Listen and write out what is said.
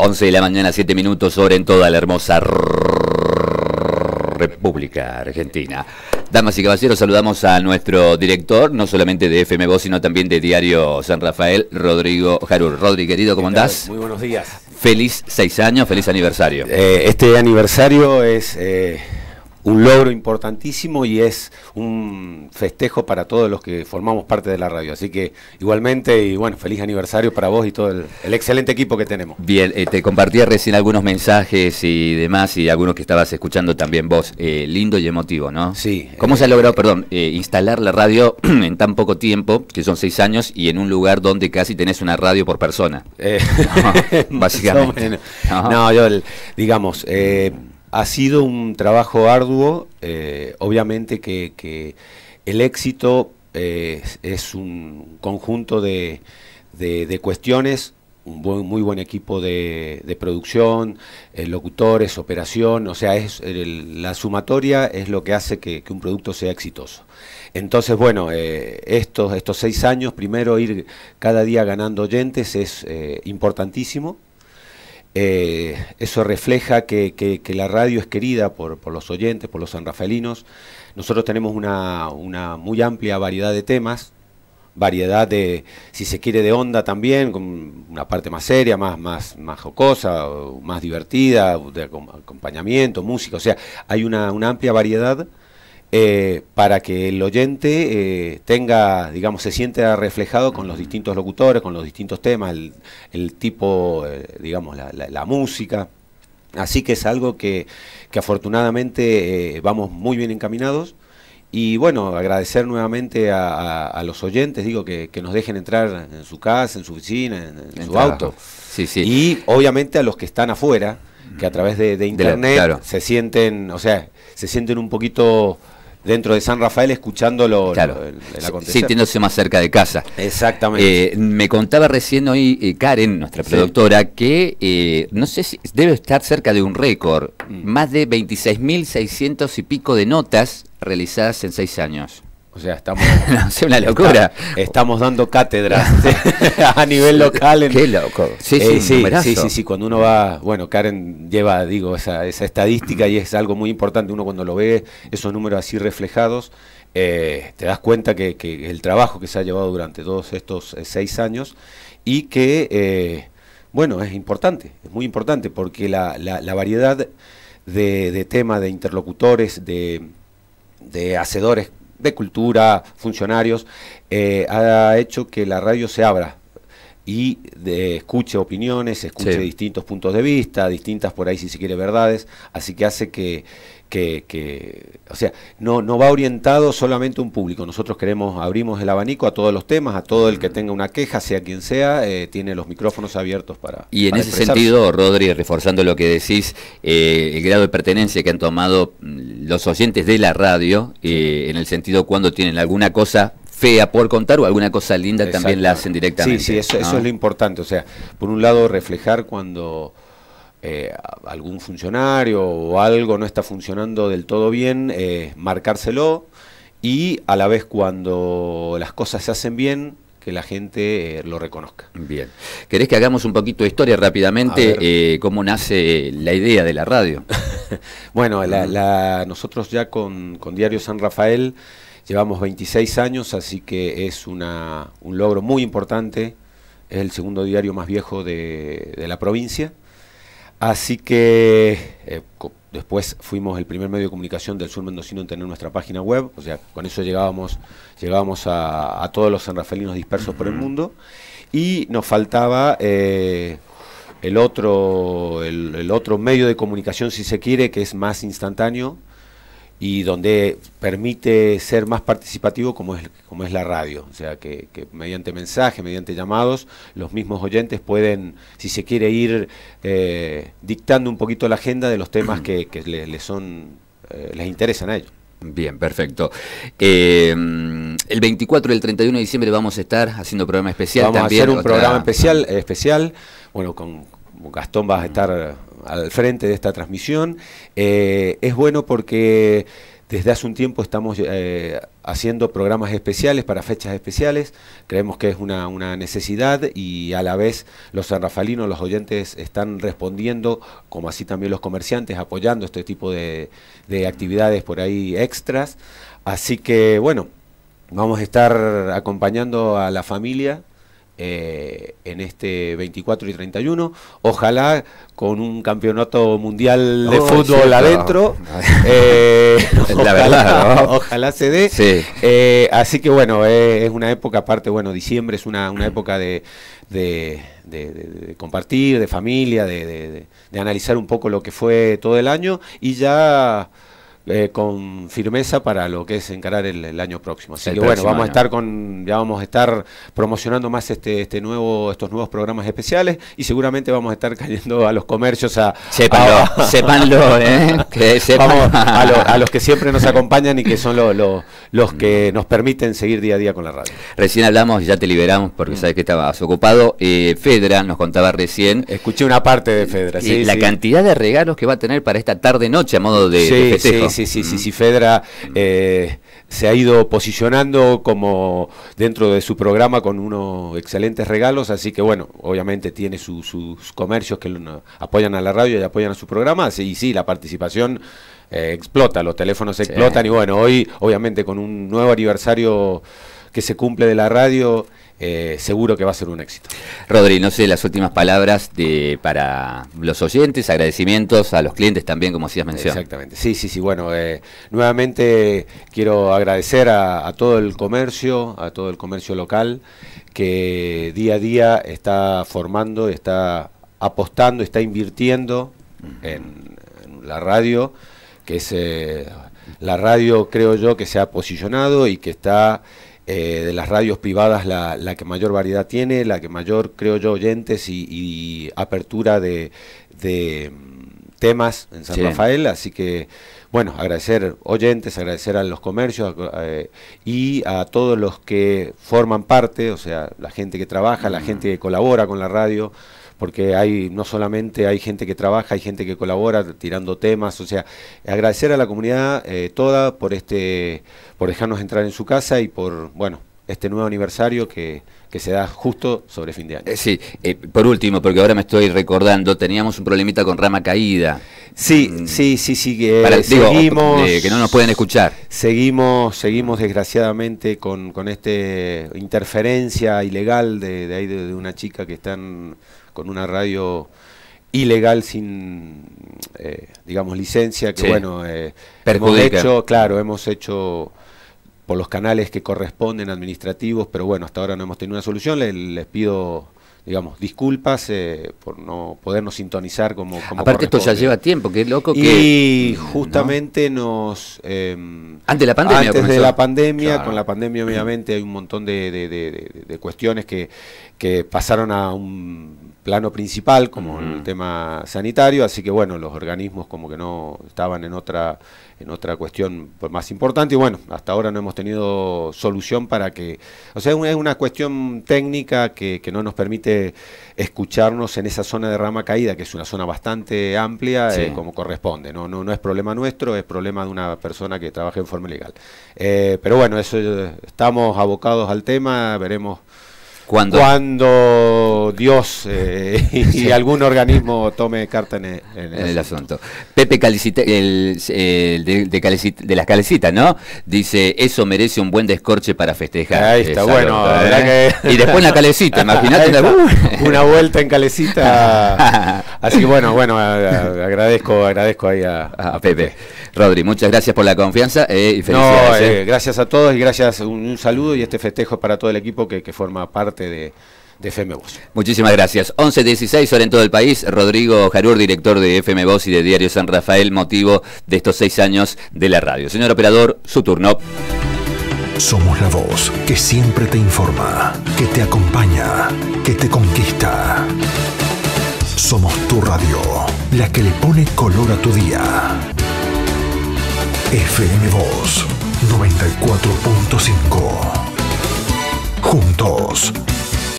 11 de la mañana, 7 minutos, sobre en toda la hermosa República Argentina. Damas y caballeros, saludamos a nuestro director, no solamente de FM sino también de Diario San Rafael, Rodrigo Jarur. Rodrigo, querido, ¿cómo andás? Muy buenos días. Feliz seis años, feliz aniversario. Eh, este aniversario es... Eh, un logro importantísimo y es un festejo para todos los que formamos parte de la radio. Así que igualmente, y bueno, feliz aniversario para vos y todo el, excelente equipo que tenemos. Bien, eh, te compartí recién algunos mensajes y demás y algunos que estabas escuchando también vos. Eh, lindo y emotivo, ¿no? Sí. ¿Cómo se ha logrado, perdón, eh, instalar la radio en tan poco tiempo, que son seis años, y en un lugar donde casi tenés una radio por persona? básicamente. No, yo, digamos... Ha sido un trabajo arduo, eh, obviamente que, el éxito eh, es un conjunto de, cuestiones, un muy buen equipo de, producción, eh, locutores, operación, o sea, es la sumatoria es lo que hace que, un producto sea exitoso. Entonces, bueno, estos, estos seis años, primero ir cada día ganando oyentes es importantísimo. Eh, eso refleja que, la radio es querida por, los oyentes, por los sanrafaelinos. Nosotros tenemos una, muy amplia variedad de temas, variedad de, si se quiere, de onda también, con una parte más seria, más, más, más jocosa, más divertida, de acompañamiento, música. O sea, hay una amplia variedad eh, para que el oyente eh, tenga, digamos, se sienta reflejado con los distintos locutores, con los distintos temas, el, tipo, eh, digamos, la, música. Así que es algo que, que afortunadamente vamos muy bien encaminados. Y bueno, agradecer nuevamente a, los oyentes, digo, que, nos dejen entrar en su casa, en su oficina, en, su auto. Sí, sí. Y obviamente a los que están afuera, que a través de, internet se sienten, o sea, se sienten un poquito dentro de San Rafael escuchando el, Sintiéndose más cerca de casa. Exactamente. Eh, me contaba recién hoy eh, Karen, nuestra productora, que eh, no sé si debe estar cerca de un récord. Mm. Más de 26.600 y pico de notas realizadas en seis años. O sea, estamos. locura. estamos dando cátedras a nivel local. Qué loco. Sí, eh, sí, sí, sí, sí, Cuando uno va. Bueno, Karen lleva, digo, esa, estadística y es algo muy importante. Uno cuando lo ve, esos números así reflejados, eh, te das cuenta que, el trabajo que se ha llevado durante todos estos eh, seis años y que. bueno, es importante, es muy importante porque la, variedad de, temas, de interlocutores, de, de hacedores de cultura, funcionarios, eh, ha hecho que la radio se abra y eh, escuche opiniones, escuche distintos puntos de vista, distintas por ahí si se quiere verdades, así que hace que, que, o sea, no, no va orientado solamente un público, nosotros queremos, abrimos el abanico a todos los temas, a todo el que tenga una queja, sea quien sea, eh, tiene los micrófonos abiertos para... Y en ese sentido, Rodri, reforzando lo que decís, el grado de pertenencia que han tomado mm, los oyentes de la radio, eh, en el sentido cuando tienen alguna cosa fea por contar o alguna cosa linda también la hacen directamente. Sí, sí, eso, es lo importante. O sea, por un lado reflejar cuando eh, algún funcionario o algo no está funcionando del todo bien, eh, marcárselo y a la vez cuando las cosas se hacen bien, que la gente lo reconozca. Bien. ¿Querés que hagamos un poquito de historia rápidamente? ¿Cómo nace la idea de la radio? bueno, nosotros ya con, Diario San Rafael llevamos 26 años, así que es un logro muy importante. Es el segundo diario más viejo de, la provincia. Así que eh, después fuimos el primer medio de comunicación del sur mendocino en tener nuestra página web, o sea, con eso llegábamos, llegábamos a, todos los sanrafelinos dispersos por el mundo y nos faltaba eh, el otro, el, otro medio de comunicación, si se quiere, que es más instantáneo y donde permite ser más participativo como es, como es la radio. O sea, que, mediante mensaje, mediante llamados, los mismos oyentes pueden, si se quiere, ir eh, dictando un poquito la agenda de los temas que, les son, eh, les interesan a ellos. Bien, perfecto. Em, el 24 y el 31 de diciembre vamos a estar haciendo programa especial vamos también. a hacer un programa especial, especial. Bueno, con Gastón vas a estar al frente de esta transmisión. Eh, es bueno porque desde hace un tiempo estamos eh, haciendo programas especiales para fechas especiales. Creemos que es una, necesidad y a la vez los sanrafalinos, los oyentes están respondiendo, como así también los comerciantes, apoyando este tipo de, de actividades por ahí extras. Así que bueno, vamos a estar acompañando a la familia eh, en este 24 y 31. Ojalá con un campeonato mundial de oh, fútbol adentro. la eh, verdad, ojalá, se dé. Eh, así que bueno, es una época, aparte, bueno, diciembre es una, una época de, de, de, compartir, de familia, de analizar un poco lo que fue todo el año y ya eh, con firmeza para lo que es encarar el, año próximo. Así que bueno, vamos a estar con, ya vamos a estar promocionando más este, este nuevo, estos nuevos programas especiales y seguramente vamos a estar cayendo a los comercios a sépanlo, a, los que siempre nos acompañan y que son los que nos permiten seguir día a día con la radio. Recién hablamos y ya te liberamos porque mm. sabes que estabas ocupado. Eh, Fedra nos contaba recién. Escuché una parte de Fedra. Sí, la cantidad de regalos que va a tener para esta tarde noche a modo de, de festejo sí, sí, sí, sí, Fedra eh, se ha ido posicionando como dentro de su programa con unos excelentes regalos, así que bueno, obviamente tiene sus comercios que apoyan a la radio y apoyan a su programa, y sí, la participación eh, explota, los teléfonos explotan y bueno, hoy obviamente con un nuevo aniversario que se cumple de la radio eh, seguro que va a ser un éxito. Rodri, no sé, las últimas palabras para los oyentes, agradecimientos a los clientes también, como hacías mencionado. Exactamente, sí, sí, sí. Bueno, eh, nuevamente quiero agradecer a, todo el comercio, a todo el comercio local, que día a día está formando, está apostando, está invirtiendo en, la radio, que es eh, la radio, creo yo, que se ha posicionado y que está... Eh, de las radios privadas la, la, que mayor variedad tiene, la que mayor, creo yo, oyentes y, apertura de, de, mm, temas en San Rafael. Así que, bueno, agradecer oyentes, agradecer a los comercios eh, y a todos los que forman parte, o sea, la gente que trabaja, la mm. gente que colabora con la radio porque hay no solamente hay gente que trabaja, hay gente que colabora tirando temas, o sea, agradecer a la comunidad eh, toda por este por dejarnos entrar en su casa y por, bueno, este nuevo aniversario que, se da justo sobre fin de año. Eh, sí, eh, por último, porque ahora me estoy recordando, teníamos un problemita con rama caída. Sí, mm. sí, sí, sí. que eh, seguimos, que no nos pueden escuchar. Seguimos, seguimos desgraciadamente con, con esta interferencia ilegal de, de, ahí una chica que están con una radio ilegal sin, eh, digamos, licencia, que bueno, eh, hemos hecho, claro, hemos hecho por los canales que corresponden administrativos, pero bueno, hasta ahora no hemos tenido una solución, les pido digamos, disculpas eh, por no podernos sintonizar como... Aparte esto ya lleva tiempo, que es loco y justamente nos... Em, antes de la pandemia. Antes de la pandemia, con la pandemia obviamente hay un montón de, de, cuestiones que, que, pasaron a un plano principal, como el tema sanitario, así que bueno, los organismos como que no estaban en otra en otra cuestión más importante. Y bueno, hasta ahora no hemos tenido solución para que... O sea, es una cuestión técnica que, que no nos permite escucharnos en esa zona de rama caída, que es una zona bastante amplia, eh, como corresponde. No, no, no es problema nuestro, es problema de una persona que trabaja en forma legal. Eh, pero bueno, eso eh, estamos abocados al tema, veremos cuando, Dios eh, y algún organismo tome carta en el, asunto. Pepe Calicita, el, de, de, las Calecitas, ¿no? Dice, eso merece un buen descorche para festejar. Ahí está, bueno. ¿eh? Y después la Calecita, imagínate. Una... vuelta en Calecita. Así que bueno, bueno, agradezco, agradezco ahí a, Pepe. Rodri, muchas gracias por la confianza eh, y felicidades. No, eh, gracias a todos y gracias, un, saludo y este festejo para todo el equipo que forma parte de, FM Voz. Muchísimas gracias. 11.16 hora en todo el país. Rodrigo Jarur, director de FM Voz y de Diario San Rafael, motivo de estos seis años de la radio. Señor operador, su turno. Somos la voz que siempre te informa, que te acompaña, que te conquista. Somos tu radio, la que le pone color a tu día. FM Voz 94.5 juntos.